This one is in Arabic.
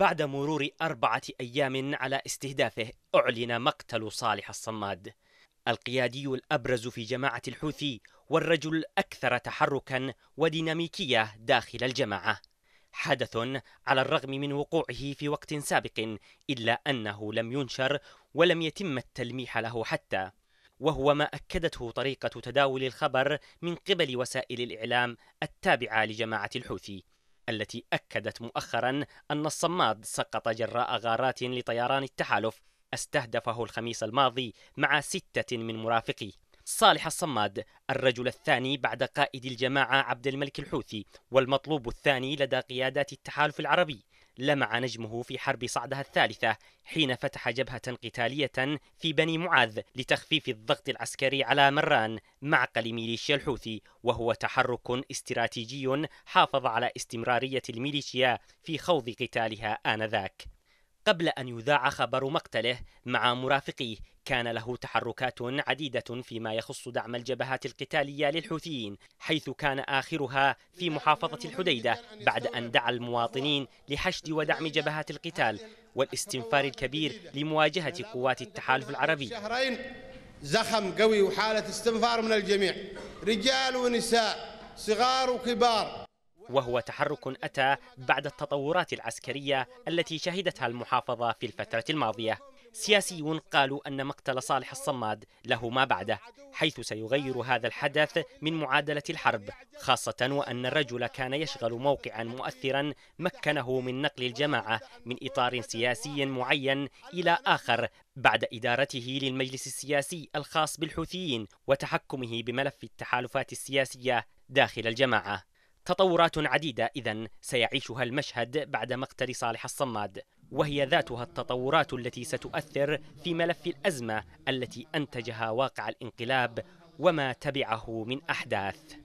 بعد مرور أربعة أيام على استهدافه أعلن مقتل صالح الصماد القيادي الأبرز في جماعة الحوثي والرجل الأكثر تحركا وديناميكية داخل الجماعة حدث على الرغم من وقوعه في وقت سابق إلا أنه لم ينشر ولم يتم التلميح له حتى وهو ما أكدته طريقة تداول الخبر من قبل وسائل الإعلام التابعة لجماعة الحوثي التي أكدت مؤخرا أن الصماد سقط جراء غارات لطيران التحالف استهدفه الخميس الماضي مع ستة من مرافقيه صالح الصماد الرجل الثاني بعد قائد الجماعة عبد الملك الحوثي والمطلوب الثاني لدى قيادات التحالف العربي لمع نجمه في حرب صعدها الثالثة حين فتح جبهة قتالية في بني معاذ لتخفيف الضغط العسكري على مران معقل ميليشيا الحوثي وهو تحرك استراتيجي حافظ على استمرارية الميليشيا في خوض قتالها آنذاك قبل أن يذاع خبر مقتله مع مرافقيه كان له تحركات عديدة فيما يخص دعم الجبهات القتالية للحوثيين حيث كان آخرها في محافظة الحديدة بعد أن دعا المواطنين لحشد ودعم جبهات القتال والاستنفار الكبير لمواجهة قوات التحالف العربي شهرين زخم قوي وحالة استنفار من الجميع رجال ونساء صغار وكبار وهو تحرك أتى بعد التطورات العسكرية التي شهدتها المحافظة في الفترة الماضية سياسيون قالوا أن مقتل صالح الصماد له ما بعده حيث سيغير هذا الحدث من معادلة الحرب خاصة وأن الرجل كان يشغل موقعا مؤثرا مكنه من نقل الجماعة من إطار سياسي معين إلى آخر بعد إدارته للمجلس السياسي الخاص بالحوثيين وتحكمه بملف التحالفات السياسية داخل الجماعة تطورات عديدة إذا سيعيشها المشهد بعد مقتل صالح الصماد وهي ذاتها التطورات التي ستؤثر في ملف الأزمة التي أنتجها واقع الانقلاب وما تبعه من أحداث